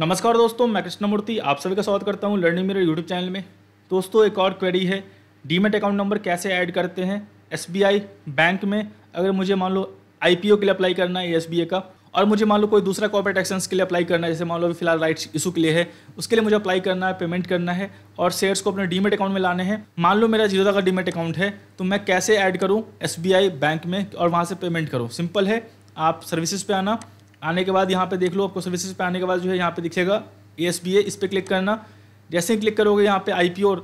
नमस्कार दोस्तों मैं कृष्णमूर्ति आप सभी का स्वागत करता हूं लर्निंग मेरे यूट्यूब चैनल में दोस्तों एक और क्वेरी है डीमेट अकाउंट नंबर कैसे ऐड करते हैं एसबीआई बैंक में अगर मुझे मान लो आईपीओ के लिए अप्लाई करना है एसबीआई का और मुझे मान लो कोई दूसरा कॉर्पोरेट एक्शंस के लिए अप्लाई करना है जैसे मान लो फिलहाल राइट्स इशू के लिए है उसके लिए मुझे अप्लाई करना है पेमेंट करना है और शेयर्स को अपने डीमेट अकाउंट में लाने हैं मान लो मेरा जीरोदा का डीमेट अकाउंट है तो मैं कैसे ऐड करूँ एस बैंक में और वहाँ से पेमेंट करूँ सिंपल है आप सर्विसेज पर आना आने के बाद यहाँ पे देख लो आपको सर्विसेज पे आने के बाद जो है यहाँ पे दिखेगा ए एस बी ए इस पर क्लिक करना जैसे ही क्लिक करोगे यहाँ पे आई पी ओ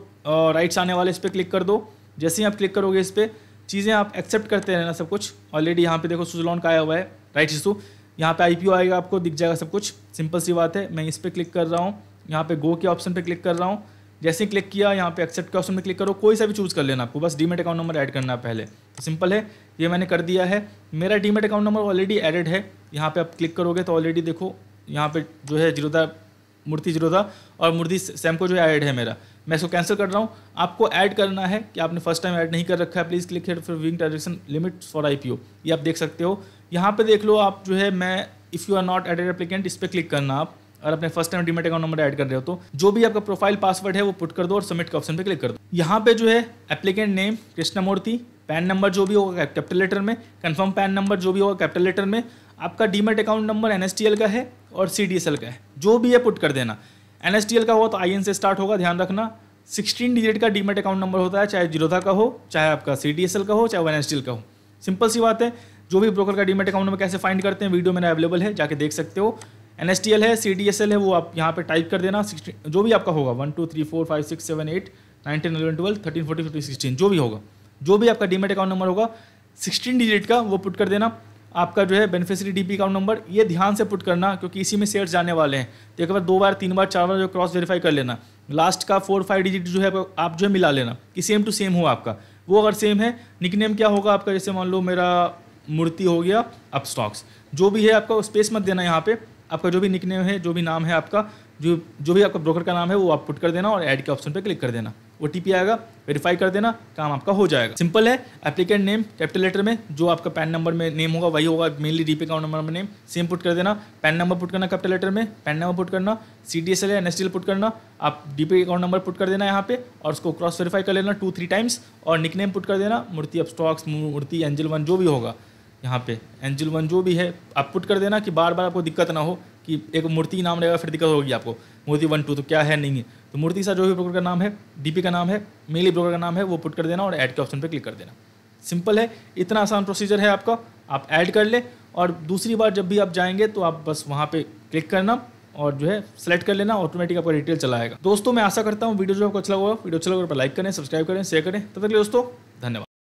राइट्स आने वाले इस पर क्लिक कर दो जैसे ही आप क्लिक करोगे इस पर चीज़ें आप एक्सेप्ट करते रहना सब कुछ ऑलरेडी यहाँ पे देखो सुजलॉन का आया हुआ है राइट इशू यहाँ पे आई आएगा आपको दिख जाएगा सब कुछ सिंपल सी बात है मैं इस पर क्लिक कर रहा हूँ यहाँ पे गो के ऑप्शन पे क्लिक कर रहा हूँ जैसे ही क्लिक किया यहाँ पे एक्सेप्ट के ऑप्शन पे क्लिक करो कोई सा भी चूज़ कर लेना आपको बस डीमेट अकाउंट नंबर ऐड करना है पहले तो सिंपल है ये मैंने कर दिया है मेरा demat account number already added है यहाँ पे आप क्लिक करोगे तो ऑलरेडी देखो यहाँ पे जो है जीरोदा मूर्ति जीरोदा और मूर्ति को जो है ऐड है मेरा मैं इसको कैंसिल कर रहा हूँ आपको ऐड करना है कि आपने फर्स्ट टाइम ऐड नहीं कर रखा है please click head for wing transaction limit for I ये आप देख सकते हो यहाँ पे देख लो आप जो है मैं if you are not added applicant इस पर क्लिक करना आप और अपने first time demat account number add कर रहे हो तो जो भी आपका प्रोफाइल पासवर्ड है वो पुट कर दो और सबमिट के ऑप्शन पे क्लिक कर दो यहाँ पे जो है applicant name Krishnamurthy PAN number जो भी होगा कैपिटल लेटर में कंफर्म पैन नंबर जो भी होगा कैपिटल लेटर में आपका डीमेट अकाउंट नंबर एन का है और सी का है जो भी है पुट कर देना एन का हुआ तो आई से स्टार्ट होगा ध्यान रखना सिक्सटीन डिजिट का डीमेट अकाउंट नंबर होता है चाहे जीरोधा का हो चाहे आपका सी का हो चाहे एन का हो सिंपल सी बात है जो भी ब्रोकर का डीमेट अकाउंट नंबर कैसे फाइंड करते हैं वीडियो मेरा अवेलेबल है जाके देख सकते हो एन है सी है वो आप यहाँ पे टाइप कर देना सिक्सटीन जो भी आपका होगा one two three four five six seven eight nine ten eleven twelve thirteen forty fifty sixteen जो भी होगा जो भी आपका डीमेट अकाउंट नंबर होगा सिक्सटीन डिजिट का वो पुट कर देना आपका जो है बेनिफिशरी डी अकाउंट नंबर ये ध्यान से पुट करना क्योंकि इसी में शेयर्स जाने वाले हैं तो एक बार दो बार तीन बार चार बार जो क्रॉस वेरीफाई कर लेना लास्ट का फोर फाइव डिजिट जो है आप जो है मिला लेना कि सेम टू सेम हो आपका वो अगर सेम है निकनेम क्या होगा आपका जैसे मान लो मेरा मूर्ति हो गया अप स्टॉक्स जो भी है आपका स्पेस मत देना यहाँ पे आपका जो भी निकनेम है जो भी नाम है आपका जो जो भी आपका ब्रोकर का नाम है वो आप पुट कर देना और ऐड के ऑप्शन पे क्लिक कर देना ओ आएगा वेरीफाई कर देना काम आपका हो जाएगा सिंपल है एप्लीकेंट नेम कैपिटल लेटर में जो आपका पैन नंबर में नेम होगा वही होगा मेनली डीपी अकाउंट नंबर में नेम सेम पुट कर देना पैन नंबर पुट करना कैपिटल लेटर में पैन नंबर पुट करना सी डी एस एल या N S D L put करना आप डीपी अकाउंट नंबर पुट कर देना यहाँ पे और उसको क्रॉस वेरीफाई कर लेना टू थ्री टाइम्स और निक नेम पुट कर देना मूर्ति अब स्टॉक्स मूर्ति एंजल वन जो भी होगा यहाँ पे एंजिल वन जो भी है आप पुट कर देना कि बार बार आपको दिक्कत ना हो कि एक मूर्ति नाम रहेगा फिर दिक्कत होगी आपको मूर्ति वन टू तो क्या है नहीं है तो मूर्ति सा जो भी ब्रोकर का नाम है डीपी का नाम है मेली ब्रोकर का नाम है वो पुट कर देना और ऐड के ऑप्शन पर क्लिक कर देना सिंपल है इतना आसान प्रोसीजर है आपका आप ऐड कर ले और दूसरी बार जब भी आप जाएंगे तो आप बस वहाँ पर क्लिक करना और जो है सेलेक्ट कर लेना ऑटोमेटिक आपका डिटेल चलाएगा दोस्तों मैं आशा करता हूँ वीडियो जो आपको अच्छा लगा वीडियो अच्छा लगा लाइक तो करें सब्सक्राइब करें शेयर करें तब तक लिए दोस्तों धन्यवाद